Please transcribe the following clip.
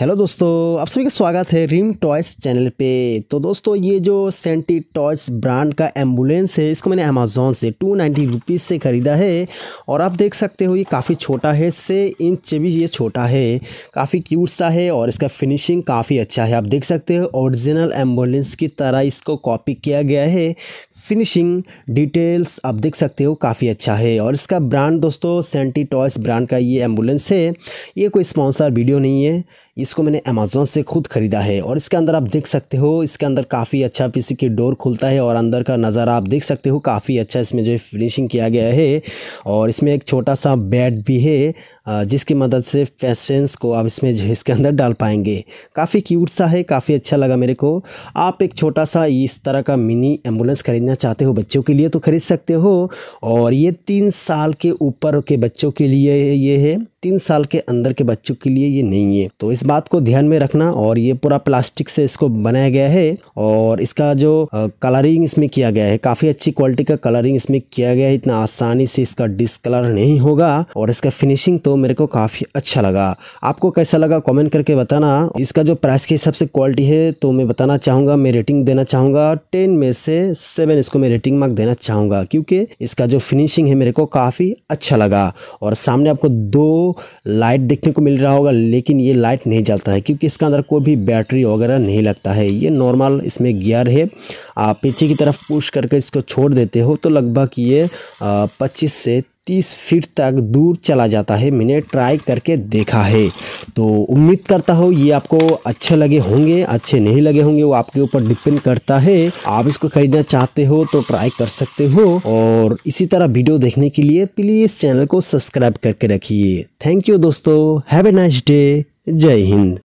hello दोस्तों आप सभी का स्वागत है रिम टॉयस चैनल पे तो दोस्तों ये जो सेंटी टॉयस ब्रांड का एम्बुलेंस है इसको मैंने अमेजोन से टू नाइन्टी रुपीज़ से ख़रीदा है और आप देख सकते हो ये काफ़ी छोटा है से इंच भी ये छोटा है काफ़ी क्यूट सा है और इसका फिनिशिंग काफ़ी अच्छा है आप देख सकते हो ओरिजिनल एम्बुलेंस की तरह इसको कॉपी किया गया है फिनिशिंग डिटेल्स आप देख सकते हो काफ़ी अच्छा है और इसका ब्रांड दोस्तों सेंटी टॉयस ब्रांड का ये एम्बुलेंस है ये कोई स्पॉन्सर वीडियो नहीं है इसको मैंने अमेजोन से खुद ख़रीदा है और इसके अंदर आप देख सकते हो इसके अंदर काफ़ी अच्छा पीसी की डोर खुलता है और अंदर का नज़ारा आप देख सकते हो काफ़ी अच्छा इसमें जो है फिनिशिंग किया गया है और इसमें एक छोटा सा बेड भी है जिसकी मदद से पेशेंट्स को आप इसमें जो इसके अंदर डाल पाएंगे काफ़ी क्यूट सा है काफ़ी अच्छा लगा मेरे को आप एक छोटा सा इस तरह का मिनी एम्बुलेंस ख़रीदना चाहते हो बच्चों के लिए तो ख़रीद सकते हो और ये तीन साल के ऊपर के बच्चों के लिए ये है तीन साल के अंदर के बच्चों के लिए ये नहीं है तो इस बात को ध्यान में रखना और ये पूरा प्लास्टिक से इसको बनाया गया है और इसका जो कलरिंग इसमें किया गया है काफ़ी अच्छी क्वालिटी का कलरिंग इसमें किया गया है इतना आसानी से इसका डिसकलर नहीं होगा और इसका फिनिशिंग तो मेरे को काफ़ी अच्छा लगा आपको कैसा लगा कॉमेंट करके बताना इसका जो प्राइस के हिसाब से क्वालिटी है तो मैं बताना चाहूंगा मैं रेटिंग देना चाहूंगा टेन में से सेवन इसको मैं रेटिंग मार्क देना चाहूंगा क्योंकि इसका जो फिनिशिंग है मेरे को काफ़ी अच्छा लगा और सामने आपको दो लाइट देखने को मिल रहा होगा लेकिन ये लाइट नहीं जलता है क्योंकि इसका अंदर कोई भी बैटरी वगैरह नहीं लगता है ये नॉर्मल इसमें गियर है आप पीछे की तरफ पुश करके इसको छोड़ देते हो तो लगभग ये पच्चीस से तीस फीट तक दूर चला जाता है मैंने ट्राई करके देखा है तो उम्मीद करता हूँ ये आपको अच्छे लगे होंगे अच्छे नहीं लगे होंगे वो आपके ऊपर डिपेंड करता है आप इसको खरीदना चाहते हो तो ट्राई कर सकते हो और इसी तरह वीडियो देखने के लिए प्लीज़ चैनल को सब्सक्राइब करके रखिए थैंक यू दोस्तों हैव ए नाइस डे जय हिंद